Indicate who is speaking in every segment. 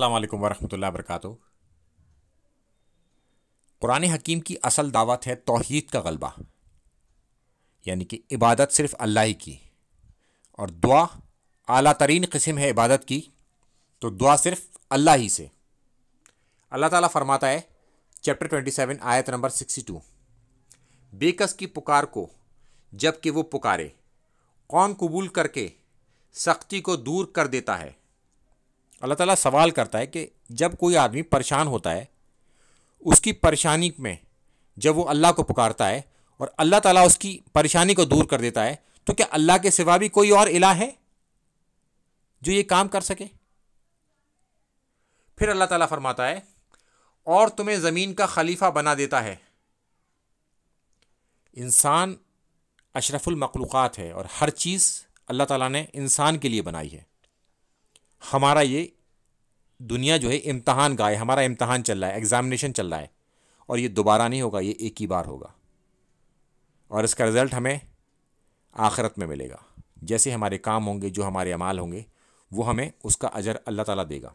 Speaker 1: अल्लाम वरहमल वर्क कुरान हकीम की असल दावत है तोहद का गलबा यानी कि इबादत सिर्फ़ अल्लाह ही की और दुआ अला तरीन किस्म है इबादत की तो दुआ सिर्फ़ अल्लाह ही से अल्लाह ताला फरमाता है चैप्टर ट्वेंटी सेवन आयत नंबर सिक्सटी टू बेकस की पुकार को जबकि वो पुकारे कौन कबूल करके सख्ती को दूर कर देता है अल्लाह ताला सवाल करता है कि जब कोई आदमी परेशान होता है उसकी परेशानी में जब वो अल्लाह को पुकारता है और अल्लाह ताला उसकी परेशानी को दूर कर देता है तो क्या अल्लाह के सिवा भी कोई और इला है जो ये काम कर सके फिर अल्लाह ताला फरमाता है और तुम्हें ज़मीन का खलीफा बना देता है इंसान अशरफुल मखलूक़ात है और हर चीज़ अल्लाह ताला ने इंसान के लिए बनाई है हमारा ये दुनिया जो है इम्तहान गाय हमारा इम्तहान चल रहा है एग्ज़ामिनेशन चल रहा है और ये दोबारा नहीं होगा ये एक ही बार होगा और इसका रिज़ल्ट हमें आखरत में मिलेगा जैसे हमारे काम होंगे जो हमारे अमाल होंगे वो हमें उसका अजर अल्लाह ताला देगा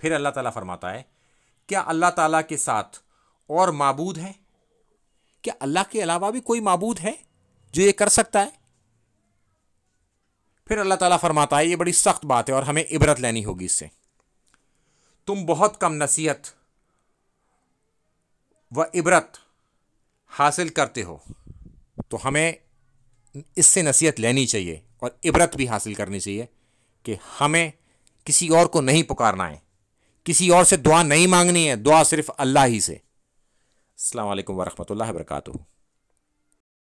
Speaker 1: फिर अल्लाह ताला फरमाता है क्या अल्लाह ताला के साथ और मबूद है क्या अल्लाह के अलावा भी कोई मबूद है जो ये कर सकता है फिर अल्लाह ताला फरमाता है ये बड़ी सख्त बात है और हमें इबरत लेनी होगी इससे तुम बहुत कम नसीहत व इबरत हासिल करते हो तो हमें इससे नसीहत लेनी चाहिए और इबरत भी हासिल करनी चाहिए कि हमें किसी और को नहीं पुकारना है किसी और से दुआ नहीं मांगनी है दुआ सिर्फ अल्लाह ही से अल्लाम वरहमल वर्का